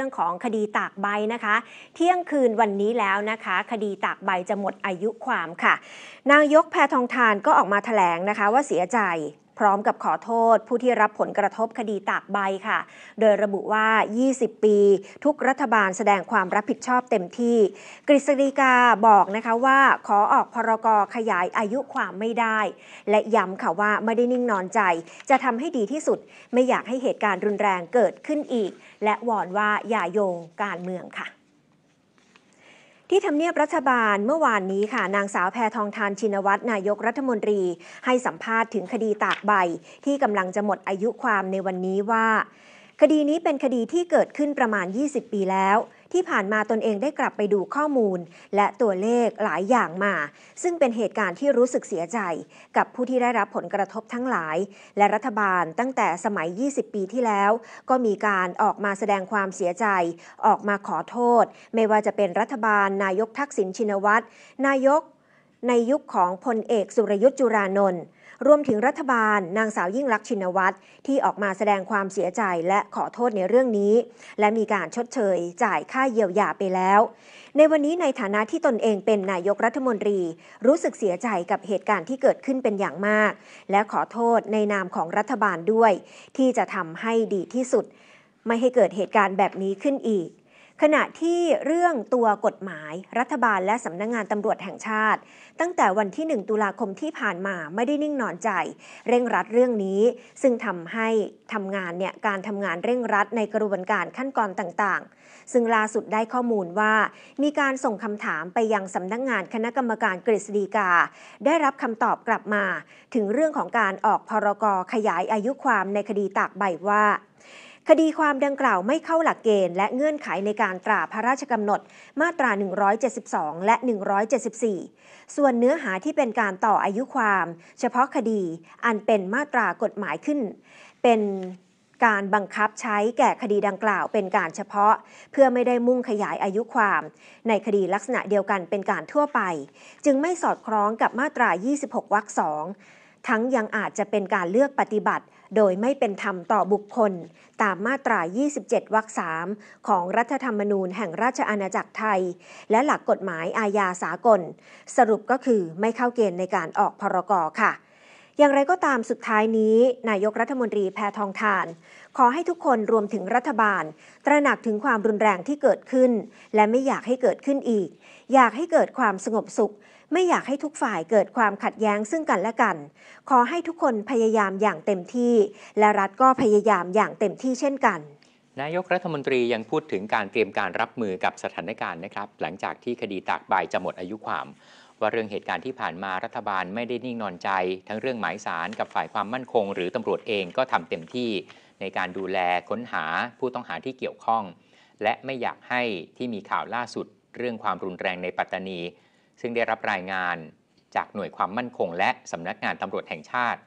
รื่องของคดีตากใบนะคะ เที่ยงคืนวันนี้แล้วนะคะ คดีตากใบจะหมดอายุความค่ะ นายกแพทองทานก็ออกมาถแถลงนะคะ ว่าเสียใจพร้อมกับขอโทษผู้ที่รับผลกระทบคดีตากใบค่ะ โดยระบุว่า 20 ปี ทุกรัฐบาลแสดงความรับผิดชอบเต็มที่ กฤษฎีกาบอกนะคะว่า ขอออกพรกรขยายอายุความไม่ได้ และย้ำค่ะว่าไม่ได้นิ่งนอนใจ จะทำให้ดีที่สุดไม่อยากให้เหตุการณ์รุนแรงเกิดขึ้นอีก และวอนว่าอย่าโยงการเมืองค่ะที่ทำเนียบรัฐบาลเมื่อวานนี้ค่ะ นางสาวแพทองทานชินวัตรนายกรัฐมนตรี ให้สัมภาษณ์ถึงคดีตากใบ ที่กำลังจะหมดอายุความในวันนี้ว่า คดีนี้เป็นคดีที่เกิดขึ้นประมาณ 20 ปีแล้วที่ผ่านมาตนเองได้กลับไปดูข้อมูลและตัวเลขหลายอย่างมา ซึ่งเป็นเหตุการณ์ที่รู้สึกเสียใจ กับผู้ที่ได้รับผลกระทบทั้งหลาย และรัฐบาลตั้งแต่สมัย 20 ปีที่แล้ว ก็มีการออกมาแสดงความเสียใจ ออกมาขอโทษ ไม่ว่าจะเป็นรัฐบาลนายกทักษิณชินวัตรนายกในยุคของพลเอกสุรยุทธ์จุรานนท์รวมถึงรัฐบาลนางสาวยิ่งลักษณ์ชินวัตรที่ออกมาแสดงความเสียใจและขอโทษในเรื่องนี้ และมีการชดเชยจ่ายค่าเยียวยาไปแล้ว ในวันนี้ในฐานะที่ตนเองเป็นนายกรัฐมนตรีรู้สึกเสียใจกับเหตุการณ์ที่เกิดขึ้นเป็นอย่างมาก และขอโทษในนามของรัฐบาลด้วย ที่จะทำให้ดีที่สุด ไม่ให้เกิดเหตุการณ์แบบนี้ขึ้นอีกขณะที่เรื่องตัวกฎหมาย รัฐบาลและสำนักงงานตำรวจแห่งชาติ ตั้งแต่วันที่ 1 ตุลาคมที่ผ่านมาไม่ได้นิ่งนอนใจ เร่งรัดเรื่องนี้ซึ่งทำให้ทำงานเนี่ยการทำงานเร่งรัดในกระบวนการขั้นตอนต่างๆ ซึ่งล่าสุดได้ข้อมูลว่า มีการส่งคำถามไปยังสำนักงงานคณะกรรมการกฤษฎีกาได้รับคำตอบกลับมาถึงเรื่องของการออกพรกรขยายอายุความในคดีตากใบว่าคดีความดังกล่าวไม่เข้าหลักเกณฑ์และเงื่อนไขในการตราพระราชกำหนดมาตรา 172และ 174 ส่วนเนื้อหาที่เป็นการต่ออายุความ เฉพาะคดีอันเป็นมาตรากฎหมายขึ้น เป็นการบังคับใช้แก่คดีดังกล่าวเป็นการเฉพาะเพื่อไม่ได้มุ่งขยายอายุความในคดีลักษณะเดียวกันเป็นการทั่วไป จึงไม่สอดคล้องกับมาตรา 26วรรคสองทั้งยังอาจจะเป็นการเลือกปฏิบัติ โดยไม่เป็นธรรมต่อบุคคล ตามมาตรา27วรรค3ของรัฐธรรมนูญแห่งราชอาณาจักรไทย และหลักกฎหมายอาญาสากล สรุปก็คือไม่เข้าเกณฑ์ในการออกพรกค่ะ อย่างไรก็ตามสุดท้ายนี้ นายกรัฐมนตรีแพทองทาน ขอให้ทุกคนรวมถึงรัฐบาล ตระหนักถึงความรุนแรงที่เกิดขึ้น และไม่อยากให้เกิดขึ้นอีก อยากให้เกิดความสงบสุขไม่อยากให้ทุกฝ่ายเกิดความขัดแย้งซึ่งกันและกัน ขอให้ทุกคนพยายามอย่างเต็มที่ และรัฐก็พยายามอย่างเต็มที่เช่นกัน นายกรัฐมนตรียังพูดถึงการเตรียมการรับมือกับสถานการณ์นะครับ หลังจากที่คดีตากใบจะหมดอายุความ ว่าเรื่องเหตุการณ์ที่ผ่านมา รัฐบาลไม่ได้นิ่งนอนใจ ทั้งเรื่องหมายสารกับฝ่ายความมั่นคง หรือตำรวจเองก็ทำเต็มที่ในการดูแลค้นหาผู้ต้องหาที่เกี่ยวข้อง และไม่อยากให้ที่มีข่าวล่าสุด เรื่องความรุนแรงในปัตตานีซึ่งได้รับรายงานจากหน่วยความมั่นคงและสำนักงานตำรวจแห่งชาติ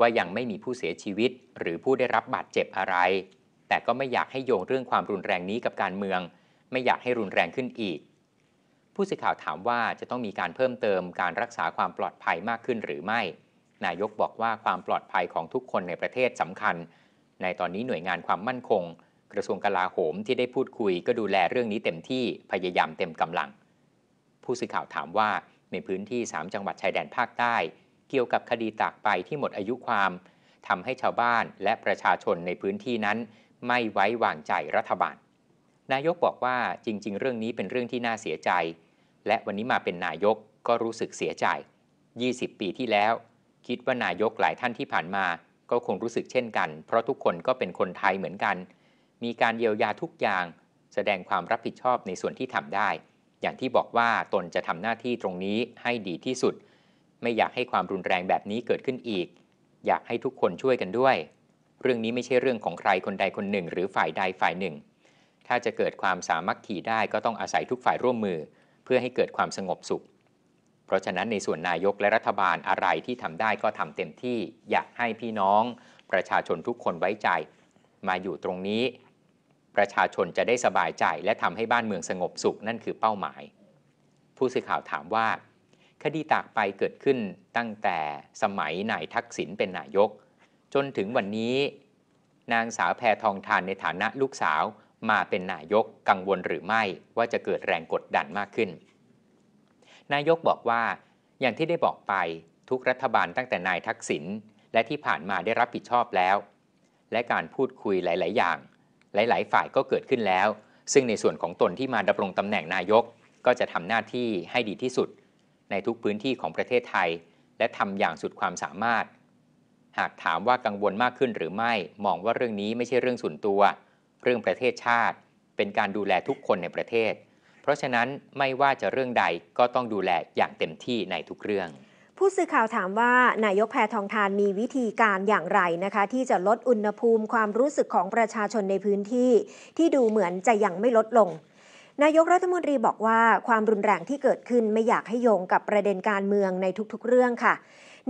ว่ายังไม่มีผู้เสียชีวิตหรือผู้ได้รับบาดเจ็บอะไร แต่ก็ไม่อยากให้โยงเรื่องความรุนแรงนี้กับการเมือง ไม่อยากให้รุนแรงขึ้นอีก ผู้สื่อข่าวถามว่าจะต้องมีการเพิ่มเติมการรักษาความปลอดภัยมากขึ้นหรือไม่นายกบอกว่าความปลอดภัยของทุกคนในประเทศสำคัญ ในตอนนี้หน่วยงานความมั่นคง กระทรวงกลาโหมที่ได้พูดคุยก็ดูแลเรื่องนี้เต็มที่พยายามเต็มกำลังผู้สื่อข่าวถามว่าในพื้นที่ 3 จังหวัดชายแดนภาคใต้ เกี่ยวกับคดีตากไปที่หมดอายุความ ทำให้ชาวบ้านและประชาชนในพื้นที่นั้นไม่ไว้วางใจรัฐบาล นายกบอกว่าจริงๆ เรื่องนี้เป็นเรื่องที่น่าเสียใจ และวันนี้มาเป็นนายกก็รู้สึกเสียใจ 20 ปีที่แล้ว คิดว่านายกหลายท่านที่ผ่านมาก็คงรู้สึกเช่นกันเพราะทุกคนก็เป็นคนไทยเหมือนกัน มีการเยียวยาทุกอย่าง แสดงความรับผิดชอบในส่วนที่ทำได้อย่างที่บอกว่าตนจะทำหน้าที่ตรงนี้ให้ดีที่สุด ไม่อยากให้ความรุนแรงแบบนี้เกิดขึ้นอีก อยากให้ทุกคนช่วยกันด้วย เรื่องนี้ไม่ใช่เรื่องของใครคนใดคนหนึ่งหรือฝ่ายใดฝ่ายหนึ่ง ถ้าจะเกิดความสามัคคีได้ก็ต้องอาศัยทุกฝ่ายร่วมมือ เพื่อให้เกิดความสงบสุข เพราะฉะนั้นในส่วนนายกและรัฐบาลอะไรที่ทำได้ก็ทำเต็มที่อยากให้พี่น้องประชาชนทุกคนไว้ใจ มาอยู่ตรงนี้ประชาชนจะได้สบายใจและทำให้บ้านเมืองสงบสุขนั่นคือเป้าหมาย ผู้สื่อข่าวถามว่า คดีตาก ไปเกิดขึ้นตั้งแต่สมัยนายทักษิณเป็นนายก จนถึงวันนี้ นางสาวแพทองทานในฐานะลูกสาวมาเป็นนายกกังวลหรือไม่ว่าจะเกิดแรงกดดันมากขึ้น นายกบอกว่าอย่างที่ได้บอกไปทุกรัฐบาลตั้งแต่นายทักษิณและที่ผ่านมาได้รับผิดชอบแล้ว และการพูดคุยหลาย ๆ อย่างหลายๆ ฝ่ายก็เกิดขึ้นแล้ว ซึ่งในส่วนของตนที่มาดำรงตำแหน่งนายก ก็จะทำหน้าที่ให้ดีที่สุด ในทุกพื้นที่ของประเทศไทย และทำอย่างสุดความสามารถ หากถามว่ากังวลมากขึ้นหรือไม่ มองว่าเรื่องนี้ไม่ใช่เรื่องส่วนตัว เรื่องประเทศชาติ เป็นการดูแลทุกคนในประเทศ เพราะฉะนั้นไม่ว่าจะเรื่องใดก็ต้องดูแลอย่างเต็มที่ในทุกเรื่องผู้สื่อข่าวถามว่านายกแพทองทานมีวิธีการอย่างไรนะคะ ที่จะลดอุณหภูมิความรู้สึกของประชาชนในพื้นที่ ที่ดูเหมือนจะยังไม่ลดลง นายกรัฐมนตรีบอกว่าความรุนแรงที่เกิดขึ้นไม่อยากให้โยงกับประเด็นการเมืองในทุกๆเรื่องค่ะ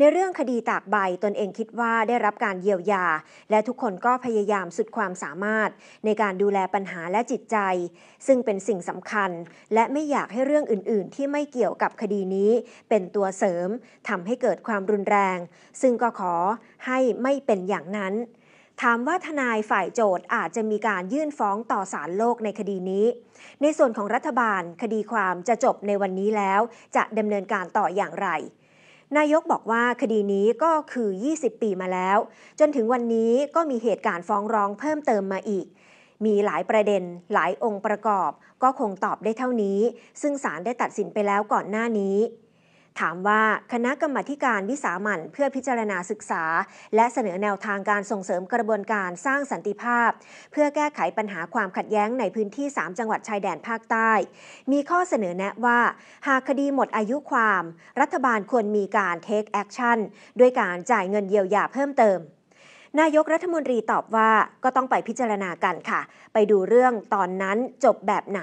ในเรื่องคดีตากใบตนเองคิดว่าได้รับการเยียวยา และทุกคนก็พยายามสุดความสามารถ ในการดูแลปัญหาและจิตใจ ซึ่งเป็นสิ่งสำคัญ และไม่อยากให้เรื่องอื่นๆ ที่ไม่เกี่ยวกับคดีนี้ เป็นตัวเสริมทำให้เกิดความรุนแรง ซึ่งก็ขอให้ไม่เป็นอย่างนั้น ถามว่าทนายฝ่ายโจทย์อาจจะมีการยื่นฟ้องต่อศาลโลกในคดีนี้ ในส่วนของรัฐบาลคดีความจะจบในวันนี้แล้วจะดำเนินการต่ออย่างไรนายกบอกว่าคดีนี้ก็คือ 20 ปีมาแล้ว จนถึงวันนี้ก็มีเหตุการณ์ฟ้องร้องเพิ่มเติมมาอีก มีหลายประเด็น หลายองค์ประกอบ ก็คงตอบได้เท่านี้ ซึ่งศาลได้ตัดสินไปแล้วก่อนหน้านี้ถามว่าคณะกรรมการวิสามันเพื่อพิจารณาศึกษา และเสนอแนวทางการส่งเสริมกระบวนการสร้างสันติภาพ เพื่อแก้ไขปัญหาความขัดแย้งในพื้นที่ 3 จังหวัดชายแดนภาคใต้ มีข้อเสนอแนะว่า หากคดีหมดอายุความ รัฐบาลควรมีการเทคแอคชั่นด้วยการจ่ายเงินเยียวยาเพิ่มเติมนายกรัฐมนตรีตอบว่าก็ต้องไปพิจารณากันค่ะ ไปดูเรื่องตอนนั้นจบแบบไหน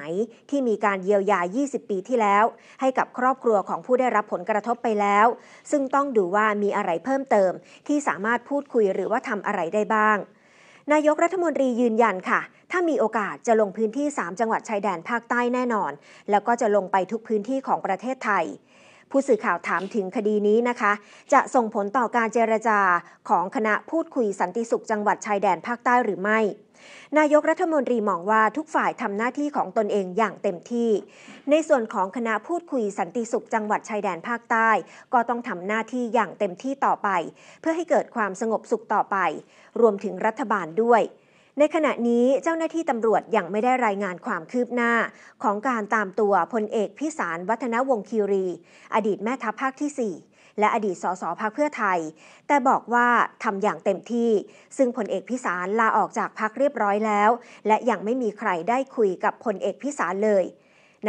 ที่มีการเยียวยา 20 ปีที่แล้ว ให้กับครอบครัวของผู้ได้รับผลกระทบไปแล้ว ซึ่งต้องดูว่ามีอะไรเพิ่มเติมที่สามารถพูดคุยหรือว่าทำอะไรได้บ้าง นายกรัฐมนตรียืนยันค่ะ ถ้ามีโอกาสจะลงพื้นที่ 3 จังหวัดชายแดนภาคใต้แน่นอน แล้วก็จะลงไปทุกพื้นที่ของประเทศไทยผู้สื่อข่าวถามถึงคดีนี้นะคะ จะส่งผลต่อการเจรจา ของคณะพูดคุยสันติสุขจังหวัดชายแดนภาคใต้หรือไม่ นายกรัฐมนตรีมองว่าทุกฝ่ายทำหน้าที่ของตนเองอย่างเต็มที่ ในส่วนของคณะพูดคุยสันติสุขจังหวัดชายแดนภาคใต้ ก็ต้องทำหน้าที่อย่างเต็มที่ต่อไป เพื่อให้เกิดความสงบสุขต่อไป รวมถึงรัฐบาลด้วยในขณะนี้เจ้าหน้าที่ตำรวจยังไม่ได้รายงานความคืบหน้า ของการตามตัวพลเอกพิสารวัฒนวงคีรี อดีตแม่ทัพภาคที่ 4 และอดีตสสพักเพื่อไทย แต่บอกว่าทำอย่างเต็มที่ซึ่งพลเอกพิสารลาออกจากพักเรียบร้อยแล้ว และยังไม่มีใครได้คุยกับพลเอกพิสารเลย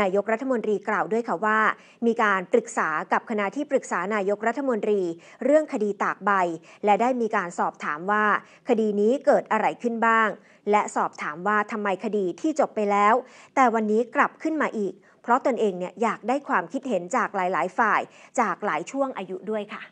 นายกรัฐมนตรีกล่าวด้วยค่ะว่า มีการปรึกษากับคณะที่ปรึกษานายกรัฐมนตรีเรื่องคดีตากใบ และได้มีการสอบถามว่าคดีนี้เกิดอะไรขึ้นบ้าง และสอบถามว่าทำไมคดีที่จบไปแล้ว แต่วันนี้กลับขึ้นมาอีก เพราะตนเองเนี่ยอยากได้ความคิดเห็นจากหลายๆ ฝ่ายจากหลายช่วงอายุด้วยค่ะ